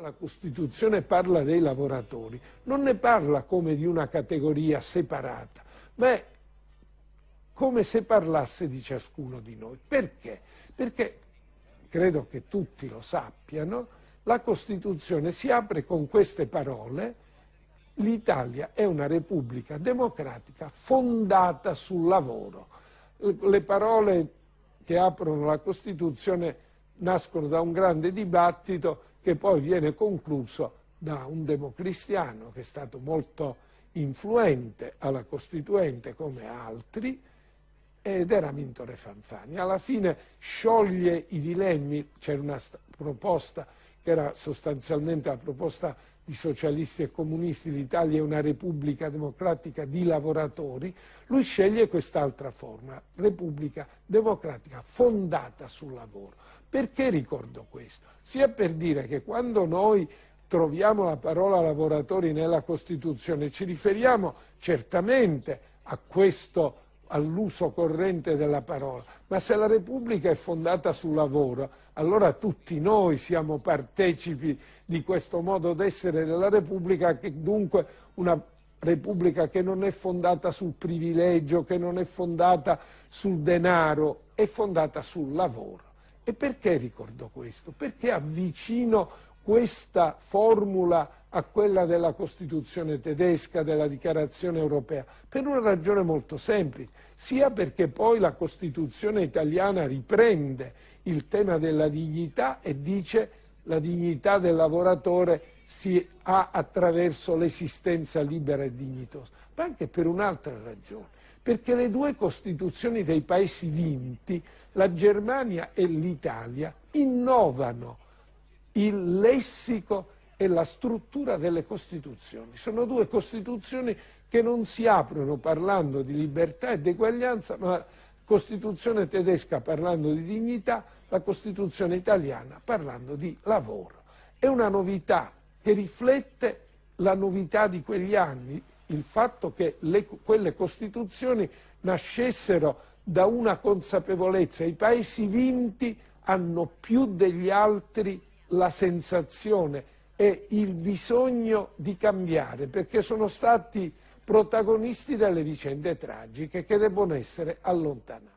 La Costituzione parla dei lavoratori, non ne parla come di una categoria separata, ma è come se parlasse di ciascuno di noi. Perché? Perché, credo che tutti lo sappiano, la Costituzione si apre con queste parole L'Italia è una repubblica democratica fondata sul lavoro. Le parole che aprono la Costituzione nascono da un grande dibattito che poi viene concluso da un democristiano che è stato molto influente alla Costituente come altri ed era Mintore Fanfani. Alla fine scioglie i dilemmi, c'era una proposta che era sostanzialmente la proposta di socialisti e comunisti, l'Italia è una repubblica democratica di lavoratori, lui sceglie quest'altra forma, repubblica democratica fondata sul lavoro. Perché ricordo questo? Sia per dire che quando noi troviamo la parola lavoratori nella Costituzione ci riferiamo certamente a questo all'uso corrente della parola, ma se la Repubblica è fondata sul lavoro, allora tutti noi siamo partecipi di questo modo d'essere della Repubblica, che dunque una Repubblica che non è fondata sul privilegio, che non è fondata sul denaro, è fondata sul lavoro. E perché ricordo questo? Perché avvicino questa formula a quella della Costituzione tedesca, della Dichiarazione europea, per una ragione molto semplice, sia perché poi la Costituzione italiana riprende il tema della dignità e dice la dignità del lavoratore si ha attraverso l'esistenza libera e dignitosa, ma anche per un'altra ragione, perché le due Costituzioni dei paesi vinti, la Germania e l'Italia, innovano il lessico e la struttura delle Costituzioni. Sono due Costituzioni che non si aprono parlando di libertà e di eguaglianza, ma la Costituzione tedesca parlando di dignità, la Costituzione italiana parlando di lavoro. È una novità che riflette la novità di quegli anni, il fatto che le, quelle Costituzioni nascessero da una consapevolezza, i paesi vinti hanno più degli altri la sensazione e il bisogno di cambiare, perché sono stati protagonisti delle vicende tragiche che devono essere allontanate.